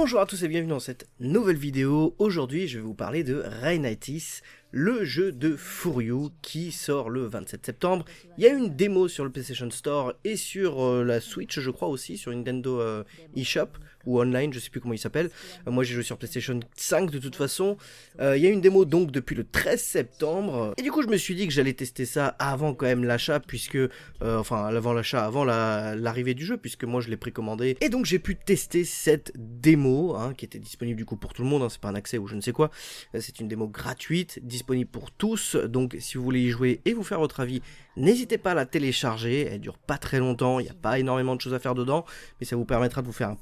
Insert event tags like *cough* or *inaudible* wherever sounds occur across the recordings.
Bonjour à tous et bienvenue dans cette nouvelle vidéo. Aujourd'hui, je vais vous parler de Rhinitis, le jeu de Furyu qui sort le 27 septembre. Il y a une démo sur le PlayStation Store et sur euh, la Switch, je crois aussi, sur Nintendo euh, eShop ou online, je sais plus comment il s'appelle. Euh, moi j'ai joué sur PlayStation 5 de toute façon. Il y a une démo donc depuis le 13 septembre. Et du coup je me suis dit que j'allais tester ça avant quand même l'achat, puisque... enfin avant l'achat, avant l'arrivée du jeu, puisque moi je l'ai précommandé. Et donc j'ai pu tester cette démo, hein, qui était disponible du coup pour tout le monde, hein. c'est pas un accès ou je ne sais quoi. C'est une démo gratuite disponible pour tous, donc si vous voulez y jouer et vous faire votre avis, n'hésitez pas à la télécharger, elle dure pas très longtemps, il n'y a pas énormément de choses à faire dedans, mais ça vous permettra de vous faire un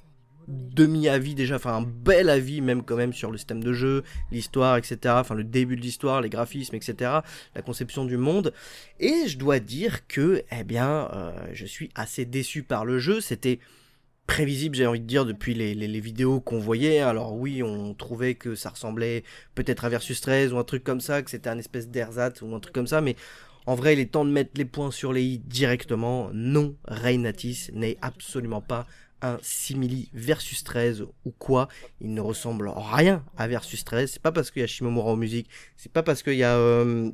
demi-avis déjà, enfin un bel avis même quand même sur le système de jeu, l'histoire, etc. Enfin le début de l'histoire, les graphismes, etc. La conception du monde. Et je dois dire que, eh bien, euh, je suis assez déçu par le jeu. C'était prévisible, j'ai envie de dire, depuis les, vidéos qu'on voyait. Alors oui, on trouvait que ça ressemblait peut-être à Versus 13 ou un truc comme ça, que c'était un espèce d'ersatz ou un truc comme ça, mais en vrai, il est temps de mettre les points sur les i directement. Non, Reynatis n'est absolument pas un simili versus 13 ou quoi, il ne ressemble rien à versus 13, c'est pas parce qu'il y a Shimomura en musique, c'est pas parce qu'il y a euh,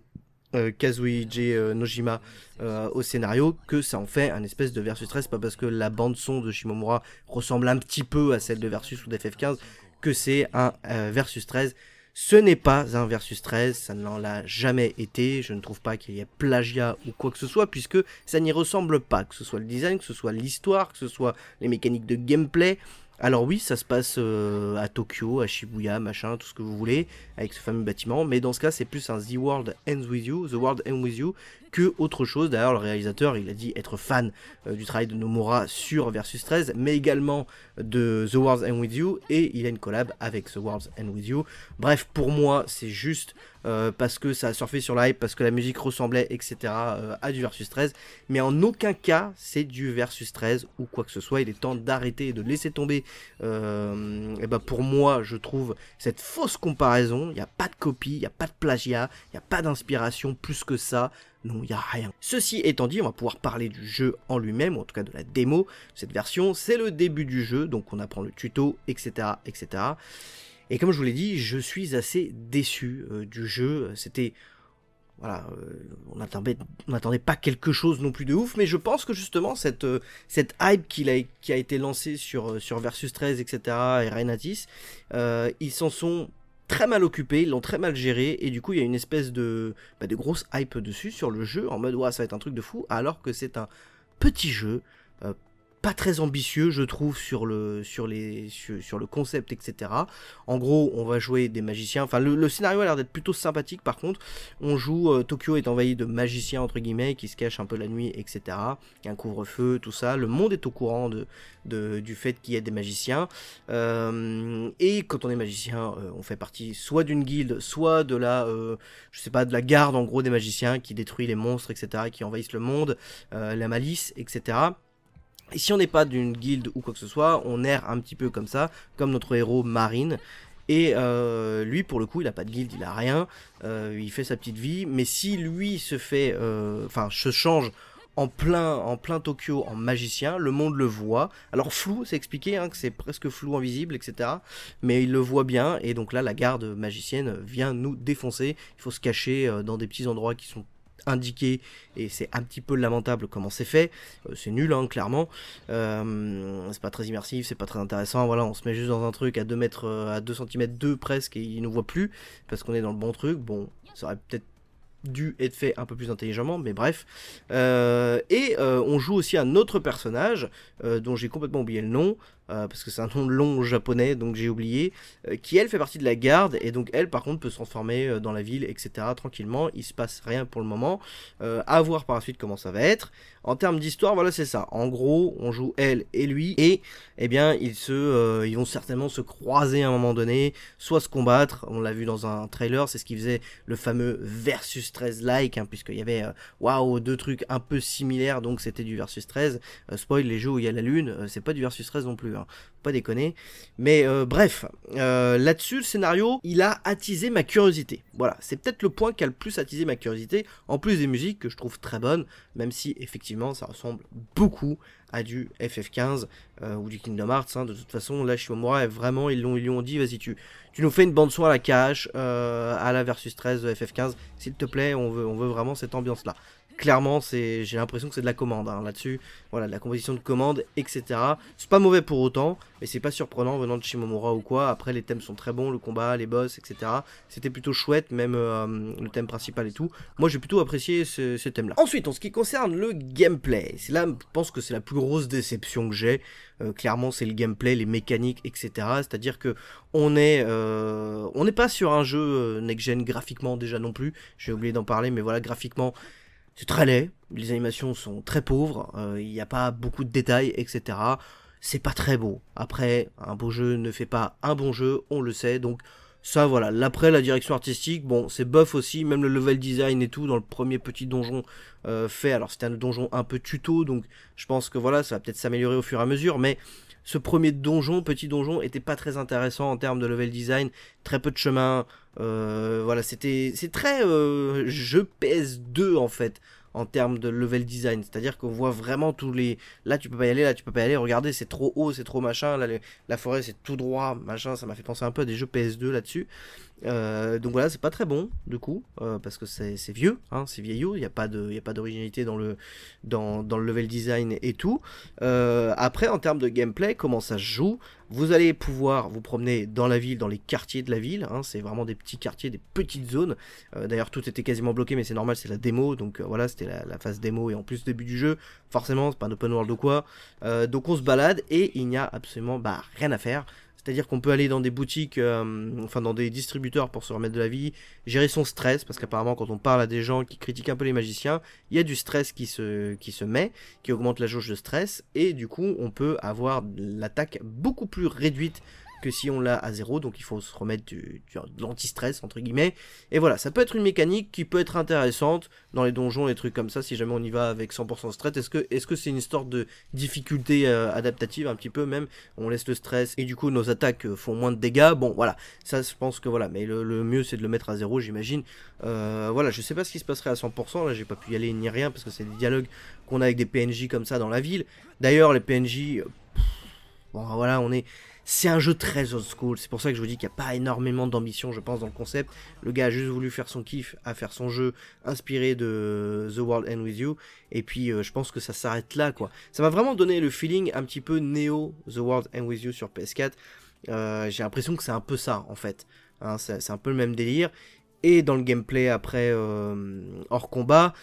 euh, euh, Nojima euh, au scénario que ça en fait un espèce de Versus 13. Pas parce que la bande son de Shimomura ressemble un petit peu à celle de Versus ou d'FF15 que c'est un euh, Versus 13. Ce n'est pas un Versus 13, ça ne l'en a jamais été, je ne trouve pas qu'il y ait plagiat ou quoi que ce soit, puisque ça n'y ressemble pas, que ce soit le design, que ce soit l'histoire, que ce soit les mécaniques de gameplay, alors oui, ça se passe euh, à Tokyo, à Shibuya, machin, tout ce que vous voulez, avec ce fameux bâtiment. Mais dans ce cas, c'est plus un The World Ends With You, The World Ends With You, que autre chose. D'ailleurs, le réalisateur, il a dit être fan euh, du travail de Nomura sur Versus 13, mais également de The World's and With You, et il a une collab avec The World's and With You. Bref, pour moi, c'est juste euh, parce que ça a surfé sur l'hype, parce que la musique ressemblait, etc., euh, à du Versus 13, mais en aucun cas, c'est du Versus 13 ou quoi que ce soit. Il est temps d'arrêter et de laisser tomber, et ben pour moi, je trouve cette fausse comparaison. Il n'y a pas de copie, il n'y a pas de plagiat, il n'y a pas d'inspiration plus que ça non, il n'y a rien. Ceci étant dit, on va pouvoir parler du jeu en lui-même, ou en tout cas de la démo, cette version, c'est le début du jeu, donc on apprend le tuto, etc. etc. Et comme je vous l'ai dit, je suis assez déçu euh, du jeu, c'était... Voilà, euh, on n'attendait attendait pas quelque chose non plus de ouf, mais je pense que justement cette, euh, cette hype qui a, été lancée sur, sur Versus 13, etc. et Reignatis, ils s'en sont très mal occupé, ils l'ont très mal géré, et du coup il y a une espèce de, bah, grosse hype dessus sur le jeu, en mode ouais ça va être un truc de fou, alors que c'est un petit jeu, euh, pas très ambitieux, je trouve, sur le, sur les, le concept, etc. En gros, on va jouer des magiciens. Enfin, le, scénario a l'air d'être plutôt sympathique, par contre. On joue, euh, Tokyo est envahi de magiciens, entre guillemets, qui se cachent un peu la nuit, etc. Il y a un couvre-feu, tout ça. Le monde est au courant de, du fait qu'il y a des magiciens. Euh, et quand on est magicien, euh, on fait partie soit d'une guilde, soit de la, je sais pas, de la garde, en gros, des magiciens qui détruit les monstres, etc., qui envahissent le monde, la malice, etc si on n'est pas d'une guilde ou quoi que ce soit, on erre un petit peu comme ça, comme notre héros Marine. Et euh, lui, pour le coup, il n'a pas de guilde, il a rien. Euh, il fait sa petite vie. Mais si lui se fait, euh, enfin, se change en plein, en plein Tokyo en magicien, le monde le voit. Alors flou, c'est expliqué, hein, que c'est presque flou, invisible, etc. Mais il le voit bien. Et donc là, la garde magicienne vient nous défoncer. Il faut se cacher dans des petits endroits qui sont indiqué et c'est un petit peu lamentable comment c'est fait. Euh, c'est nul, hein, clairement. Euh, c'est pas très immersif, c'est pas très intéressant. Voilà, on se met juste dans un truc à 2 mètres, euh, à 2 cm 2 presque et il nous voit plus parce qu'on est dans le bon truc. Bon, ça aurait peut-être dû être fait un peu plus intelligemment, mais bref. et on joue aussi un autre personnage dont j'ai complètement oublié le nom. Euh, parce que c'est un nom long japonais, donc j'ai oublié, euh, qui elle fait partie de la garde, et donc elle par contre peut se transformer euh, dans la ville, etc. tranquillement, il se passe rien pour le moment, à voir par la suite comment ça va être. En termes d'histoire, voilà c'est ça. En gros, on joue elle et lui, et eh bien ils se, ils vont certainement se croiser à un moment donné, soit se combattre, on l'a vu dans un trailer, c'est ce qui faisait le fameux versus 13 like, hein, puisqu'il y avait waouh deux trucs un peu similaires, donc c'était du versus 13. spoil, les jeux où il y a la lune, c'est pas du versus 13 non plus. Hein. Hein. Pas déconner. Mais euh, bref, euh, là-dessus, le scénario, il a attisé ma curiosité. Voilà, c'est peut-être le point qui a le plus attisé ma curiosité, en plus des musiques que je trouve très bonnes, même si effectivement ça ressemble beaucoup à du FF15 euh, ou du Kingdom Hearts. Hein, de toute façon, là, Shimomura, vraiment, ils l'ont, ils lui ont dit, vas-y, tu, tu nous fais une bande-son à la cache euh, à la Versus 13 FF15, s'il te plaît, on veut, on veut vraiment cette ambiance-là. Clairement, c'est, j'ai l'impression que c'est de la commande hein, là-dessus, voilà, de la composition de commande, etc. C'est pas mauvais pour autant, mais c'est pas surprenant venant de Shimomura ou quoi. Après, les thèmes sont très bons, le combat, les boss, etc. C'était plutôt chouette, même euh, le thème principal et tout. Moi, j'ai plutôt apprécié ce, ce thème-là. Ensuite, en ce qui concerne le gameplay, c'est là, je pense que c'est la plus grosse déception que j'ai, euh, clairement, c'est le gameplay, les mécaniques, etc. C'est-à-dire que on est, euh, on n'est pas sur un jeu euh, next-gen graphiquement déjà non plus. J'ai oublié d'en parler, mais voilà, graphiquement, c'est très laid. Les animations sont très pauvres. Il n'y a pas beaucoup de détails, etc. C'est pas très beau. Après, un beau jeu ne fait pas un bon jeu, on le sait. Donc, ça, voilà. L'après, la direction artistique, bon, c'est buff aussi, même le level design et tout, dans le premier petit donjon euh, fait. Alors, c'était un donjon un peu tuto, donc je pense que voilà, ça va peut-être s'améliorer au fur et à mesure, mais ce premier donjon, petit donjon, était pas très intéressant en termes de level design, très peu de chemin, euh, voilà, c'était, c'est très je euh, jeu PS2 en fait en termes de level design. C'est-à-dire qu'on voit vraiment tous les. Là, tu peux pas y aller, là, tu peux pas y aller. Regardez, c'est trop haut, c'est trop machin. Là, la forêt, c'est tout droit, machin. Ça m'a fait penser un peu à des jeux PS2 là-dessus. Euh, donc voilà, c'est pas très bon du coup, euh, parce que c'est vieux, hein, c'est vieillot. Il n'y a pas de, y a pas d'originalité dans le, dans, le level design et tout. Euh, après, en termes de gameplay, comment ça se joue vous allez pouvoir vous promener dans la ville, dans les quartiers de la ville. Hein. c'est vraiment des petits quartiers, des petites zones. Euh, d'ailleurs, tout était quasiment bloqué, mais c'est normal, c'est la démo. Donc euh, voilà, c'était la, phase démo et en plus début du jeu. Forcément, c'est pas un open world ou quoi. Euh, donc on se balade et il n'y a absolument bah, rien à faire. C'est-à-dire qu'on peut aller dans des boutiques, euh, enfin dans des distributeurs pour se remettre de la vie, gérer son stress, parce qu'apparemment quand on parle à des gens qui critiquent un peu les magiciens, il y a du stress qui se, qui se met, qui augmente la jauge de stress, et du coup on peut avoir l'attaque beaucoup plus réduite que si on l'a à zéro, donc il faut se remettre du, de l'anti-stress, entre guillemets. Et voilà, ça peut être une mécanique qui peut être intéressante dans les donjons les trucs comme ça, si jamais on y va avec 100% stress. Est-ce que est-ce que c'est une sorte de difficulté euh, adaptative, un petit peu même On laisse le stress et du coup nos attaques euh, font moins de dégâts. Bon, voilà, ça je pense que voilà, mais le, mieux c'est de le mettre à zéro, j'imagine. Euh, voilà, je sais pas ce qui se passerait à 100%, là j'ai pas pu y aller ni rien, parce que c'est des dialogues qu'on a avec des PNJ comme ça dans la ville. D'ailleurs, les PNJ... bon, voilà, on est c'est un jeu très old school, c'est pour ça que je vous dis qu'il n'y a pas énormément d'ambition, je pense, dans le concept. Le gars a juste voulu faire son kiff, à faire son jeu inspiré de The World End With You, et puis euh, je pense que ça s'arrête là, quoi. Ça m'a vraiment donné le feeling un petit peu néo The World End With You sur PS4. Euh, j'ai l'impression que c'est un peu ça, en fait. Hein, c'est un peu le même délire. Et dans le gameplay après, euh, hors combat,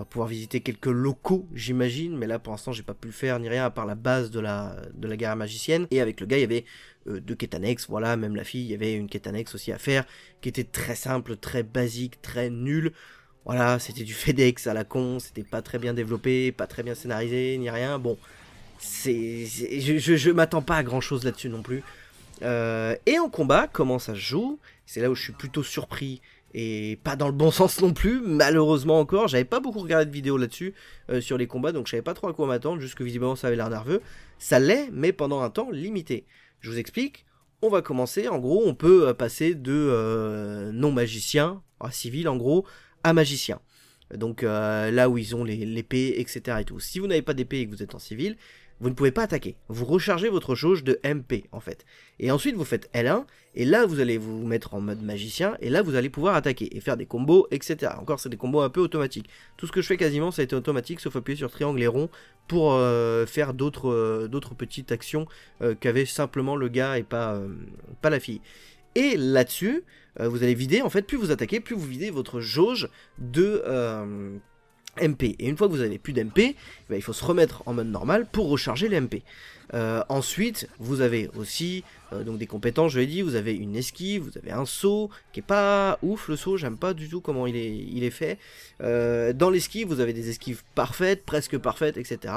on va pouvoir visiter quelques locaux, j'imagine, mais là pour l'instant j'ai pas pu le faire ni rien à part la base de la, de la gare magicienne. Et avec le gars, il y avait euh, deux quêtes annexes, voilà, même la fille, il y avait une quête annexe aussi à faire, qui était très simple, très basique, très nulle. Voilà, c'était du FedEx à la con, c'était pas très bien développé, pas très bien scénarisé, ni rien. Bon, c'est, je, je, m'attends pas à grand chose là-dessus non plus. Euh, et en combat, comment ça se joue C'est là où je suis plutôt surpris et pas dans le bon *laughs* sens non plus, malheureusement encore. J'avais pas beaucoup regardé de vidéos là-dessus, euh, sur les combats, donc je savais pas trop à quoi m'attendre, juste visiblement ça avait l'air nerveux. Ça l'est, mais pendant un temps limité. Je vous explique, on va commencer, en gros, on peut euh, passer de euh, non-magicien, à ah, civil en gros, à magicien. Donc là où ils ont l'épée, etc. Et tout. Si vous n'avez pas d'épée et que vous êtes en civil, vous ne pouvez pas attaquer. Vous rechargez votre jauge de MP en fait. Et ensuite vous faites L1 et là vous allez vous mettre en mode magicien et là vous allez pouvoir attaquer et faire des combos etc. Encore c'est des combos un peu automatiques. Tout ce que je fais quasiment ça a été automatique sauf appuyer sur triangle et rond pour euh, faire euh, d'autres petites actions euh, qu'avait simplement le gars et pas, pas la fille. Et là-dessus, vous allez vider en fait plus vous attaquez plus vous videz votre jauge de MP. Et une fois que vous avez plus d'MP, eh ben, il faut se remettre en mode normal pour recharger les MP. Euh, ensuite, vous avez aussi euh, donc des compétences, je l'ai dit, vous avez une esquive, vous avez un saut, qui est pas ouf le saut, j'aime pas du tout comment il est, il est fait. Euh, dans l'esquive, vous avez des esquives parfaites, presque parfaites, etc.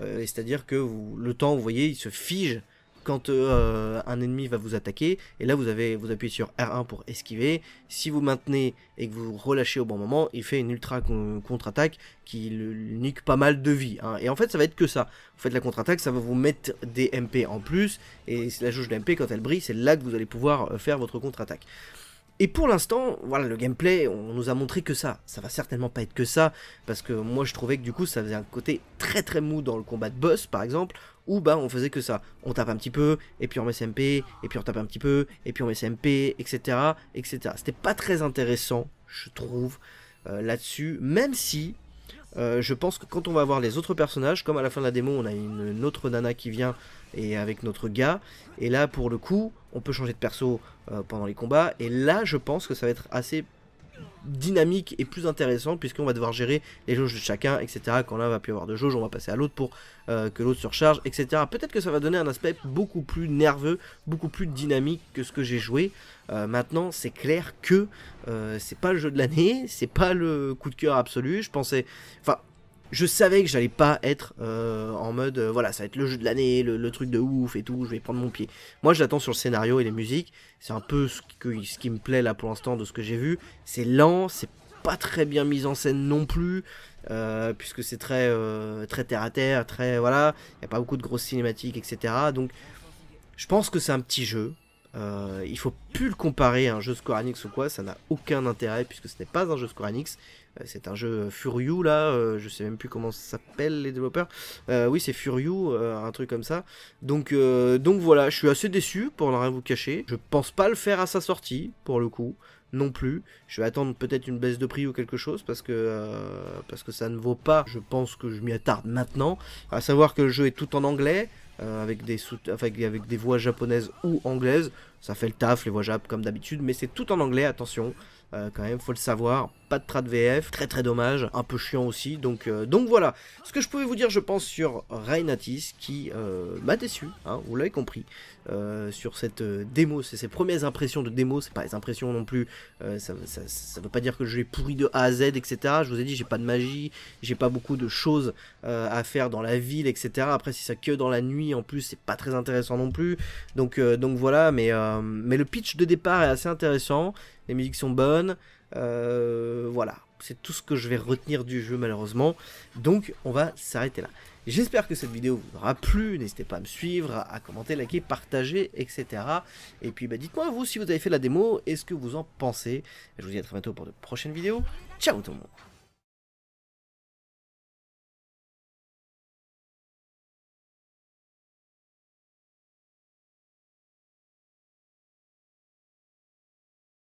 C'est-à-dire que le temps, vous voyez, il se fige quand euh, un ennemi va vous attaquer, et là vous, avez, vous appuyez sur R1 pour esquiver, si vous maintenez et que vous relâchez au bon moment, il fait une ultra contre-attaque qui nique pas mal de vie. Hein. Et en fait ça va être que ça. Vous faites la contre-attaque, ça va vous mettre des MP en plus, et la jauge MP quand elle brille, c'est là que vous allez pouvoir euh, faire votre contre-attaque. Et pour l'instant, voilà, le gameplay, on nous a montré que ça. Ça va certainement pas être que ça, parce que moi je trouvais que du coup ça faisait un côté très très mou dans le combat de boss par exemple, où bah on faisait que ça. On tape un petit peu, et puis on met SMP, et puis on tape un petit peu, et puis on met SMP, etc. etc. C'était pas très intéressant, je trouve, euh, là-dessus, même si euh, je pense que quand on va voir les autres personnages, comme à la fin de la démo, on a une, autre nana qui vient et avec notre gars, et là pour le coup, on peut changer de perso euh, pendant les combats, et là je pense que ça va être assez dynamique et plus intéressant, puisqu'on va devoir gérer les jauges de chacun, etc. Quand l'un va plus avoir de jauge, on va passer à l'autre pour euh, que l'autre surcharge, etc. Peut-être que ça va donner un aspect beaucoup plus nerveux, beaucoup plus dynamique que ce que j'ai joué. Euh, maintenant, c'est clair que euh, c'est pas le jeu de l'année, c'est pas le coup de cœur absolu. Je pensais, enfin, je savais que j'allais pas être euh, en mode euh, voilà ça va être le jeu de l'année le, truc de ouf et tout je vais prendre mon pied moi j'attends sur le scénario et les musiques c'est un peu ce, ce qui me plaît là pour l'instant de ce que j'ai vu c'est lent c'est pas très bien mis en scène non plus euh, puisque c'est très très terre à terre très voilà il y a pas beaucoup de grosses cinématiques etc donc je pense que c'est un petit jeu euh, il faut plus le comparer à un jeu Square Enix ou quoi, ça n'a aucun intérêt puisque ce n'est pas un jeu Square Enix. Euh, c'est un jeu Furyu là, euh, je sais même plus comment ça s'appelle les développeurs. oui, c'est Furyu un truc comme ça. Donc, donc voilà, je suis assez déçu pour ne rien vous cacher. Je pense pas le faire à sa sortie pour le coup non plus. Je vais attendre peut-être une baisse de prix ou quelque chose parce que, parce que ça ne vaut pas. Je pense que je m'y attarde maintenant. À savoir que le jeu est tout en anglais. Euh, avec, des avec des voix japonaises ou anglaises ça fait le taf, les voix comme d'habitude, mais c'est tout en anglais, attention, euh, quand même, faut le savoir, pas de trad VF, très très dommage, un peu chiant aussi, donc, euh, donc voilà, ce que je pouvais vous dire je pense sur Rainatis, qui euh, m'a déçu, hein, vous l'avez compris, sur cette démo, c'est ses premières impressions de démo, c'est pas les impressions non plus, ça, ne veut pas dire que je vais pourri de A à Z, etc., je vous ai dit j'ai pas de magie, j'ai pas beaucoup de choses à faire dans la ville, etc., après si ça que dans la nuit en plus c'est pas très intéressant non plus, donc, donc voilà, mais... Euh, mais le pitch de départ est assez intéressant, les musiques sont bonnes, euh, voilà, c'est tout ce que je vais retenir du jeu malheureusement, donc on va s'arrêter là. J'espère que cette vidéo vous aura plu, n'hésitez pas à me suivre, à commenter, liker, partager, etc. Et puis bah, dites-moi vous si vous avez fait la démo, est-ce que vous en pensez Je vous dis à très bientôt pour de prochaines vidéos, ciao tout le monde